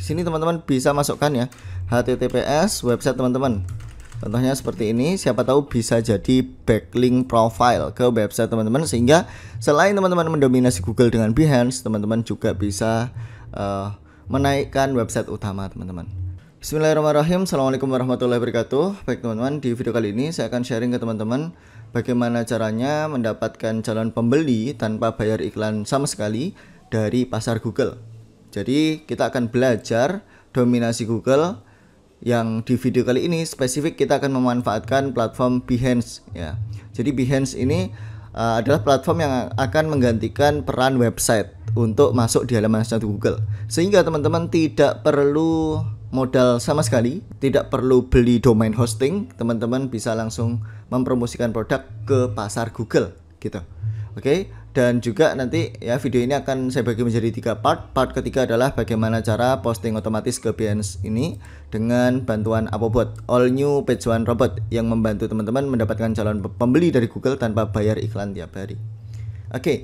di sini teman-teman bisa masukkan ya https website teman-teman contohnya seperti ini siapa tahu bisa jadi backlink profile ke website teman-teman sehingga selain teman-teman mendominasi Google dengan Behance teman-teman juga bisa uh, menaikkan website utama teman-teman Bismillahirrahmanirrahim Assalamualaikum warahmatullahi wabarakatuh Baik teman-teman di video kali ini saya akan sharing ke teman-teman Bagaimana caranya mendapatkan calon pembeli tanpa bayar iklan sama sekali dari pasar Google jadi kita akan belajar dominasi Google yang di video kali ini spesifik kita akan memanfaatkan platform Behance ya. Jadi Behance ini uh, adalah platform yang akan menggantikan peran website untuk masuk di halaman satu Google. Sehingga teman-teman tidak perlu modal sama sekali, tidak perlu beli domain hosting, teman-teman bisa langsung mempromosikan produk ke pasar Google gitu. Oke. Okay? dan juga nanti ya video ini akan saya bagi menjadi tiga part part ketiga adalah bagaimana cara posting otomatis ke Behance ini dengan bantuan Apobot all new page one robot yang membantu teman-teman mendapatkan calon pembeli dari Google tanpa bayar iklan tiap hari oke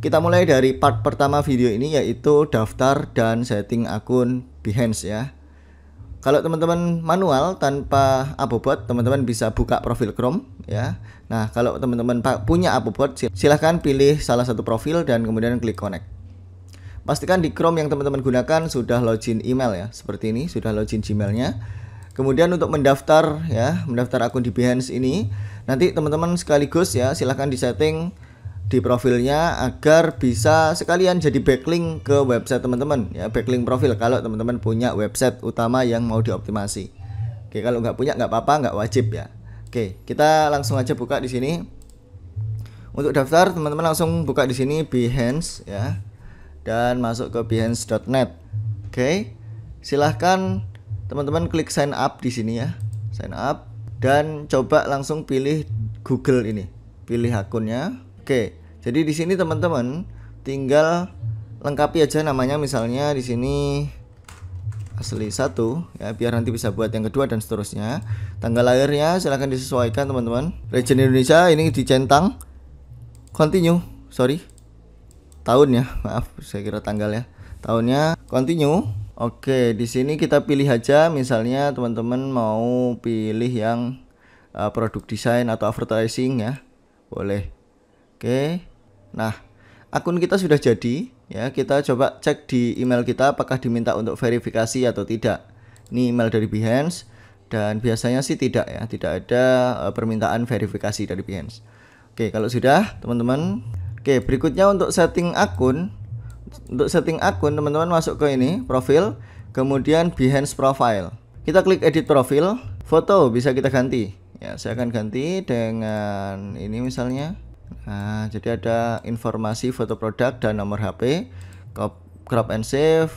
kita mulai dari part pertama video ini yaitu daftar dan setting akun Behance ya kalau teman-teman manual tanpa Apobot teman-teman bisa buka profil Chrome ya. Nah, kalau teman-teman punya Appboard, silahkan pilih salah satu profil dan kemudian klik connect. Pastikan di Chrome yang teman-teman gunakan sudah login email ya, seperti ini sudah login Gmailnya. Kemudian untuk mendaftar ya, mendaftar akun di Behance ini, nanti teman-teman sekaligus ya silahkan di setting di profilnya agar bisa sekalian jadi backlink ke website teman-teman ya backlink profil kalau teman-teman punya website utama yang mau dioptimasi oke kalau nggak punya nggak apa-apa nggak wajib ya Oke, kita langsung aja buka di sini. Untuk daftar teman-teman langsung buka di sini Behance ya. Dan masuk ke behance.net. Oke. Silahkan teman-teman klik sign up di sini ya. Sign up dan coba langsung pilih Google ini. Pilih akunnya. Oke. Jadi di sini teman-teman tinggal lengkapi aja namanya misalnya di sini asli satu ya biar nanti bisa buat yang kedua dan seterusnya tanggal lahirnya silahkan disesuaikan teman-teman region Indonesia ini dicentang continue sorry tahun ya maaf saya kira tanggal ya tahunnya continue oke di sini kita pilih aja misalnya teman-teman mau pilih yang uh, produk desain atau advertising ya boleh oke nah akun kita sudah jadi ya kita coba cek di email kita apakah diminta untuk verifikasi atau tidak ini email dari Behance dan biasanya sih tidak ya tidak ada eh, permintaan verifikasi dari Behance oke kalau sudah teman-teman oke berikutnya untuk setting akun untuk setting akun teman-teman masuk ke ini profil kemudian Behance profile kita klik edit profil foto bisa kita ganti ya saya akan ganti dengan ini misalnya Nah, jadi ada informasi foto produk dan nomor HP, crop and save.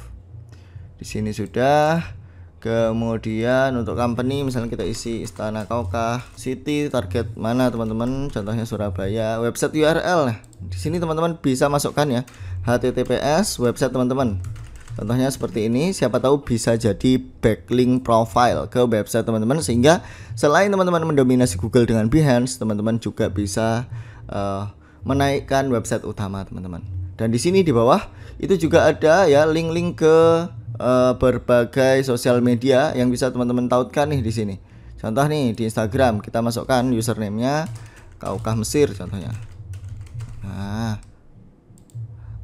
Di sini sudah. Kemudian untuk company misalnya kita isi Istana Kaukah, city target mana teman-teman, contohnya Surabaya, website URL. Nah, di sini teman-teman bisa masukkan ya https website teman-teman. Contohnya seperti ini, siapa tahu bisa jadi backlink profile ke website teman-teman sehingga selain teman-teman mendominasi Google dengan Behance, teman-teman juga bisa uh, menaikkan website utama teman-teman. Dan di sini di bawah itu juga ada ya link-link ke uh, berbagai sosial media yang bisa teman-teman tautkan nih di sini. Contoh nih di Instagram kita masukkan username-nya Kaukah Mesir contohnya. Nah.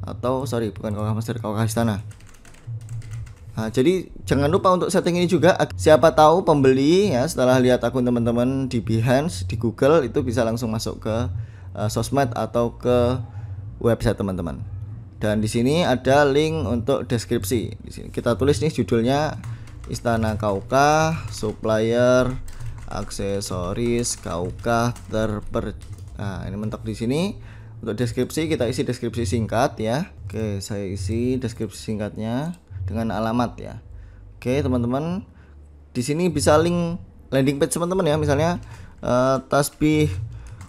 Atau sorry bukan Kaukah Mesir, Kaukah Istana. Nah, jadi jangan lupa untuk setting ini juga siapa tahu pembeli ya setelah lihat akun teman-teman di Behance, di Google itu bisa langsung masuk ke uh, sosmed atau ke website teman-teman. Dan di sini ada link untuk deskripsi. Di sini kita tulis nih judulnya Istana Kaukah Supplier Aksesoris Kaukah Terper. Nah, ini mentok di sini. Untuk deskripsi kita isi deskripsi singkat ya. Oke, saya isi deskripsi singkatnya dengan alamat ya. Oke, teman-teman. Di sini bisa link landing page teman-teman ya, misalnya uh, tasbih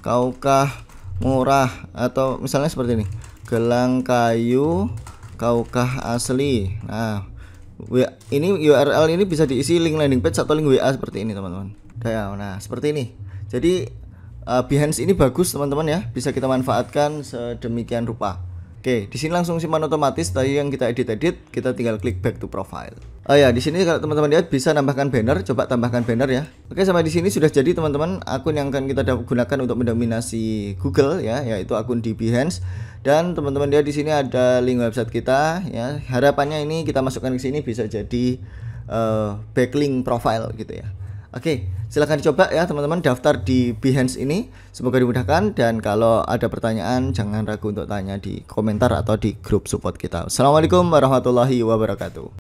kaukah murah atau misalnya seperti ini gelang kayu kaukah asli nah ini URL ini bisa diisi link landing page atau link WA seperti ini teman-teman ya. nah seperti ini jadi uh, Behance ini bagus teman-teman ya bisa kita manfaatkan sedemikian rupa oke di sini langsung simpan otomatis tadi yang kita edit-edit kita tinggal klik back to profile Oh ya, di sini kalau teman-teman lihat bisa tambahkan banner, coba tambahkan banner ya. Oke, sampai di sini sudah jadi teman-teman akun yang akan kita gunakan untuk mendominasi Google ya, yaitu akun di Behance. Dan teman-teman lihat di sini ada link website kita ya. Harapannya ini kita masukkan ke sini bisa jadi uh, backlink profile gitu ya. Oke, silahkan dicoba ya teman-teman daftar di Behance ini. Semoga dimudahkan dan kalau ada pertanyaan jangan ragu untuk tanya di komentar atau di grup support kita. Assalamualaikum warahmatullahi wabarakatuh.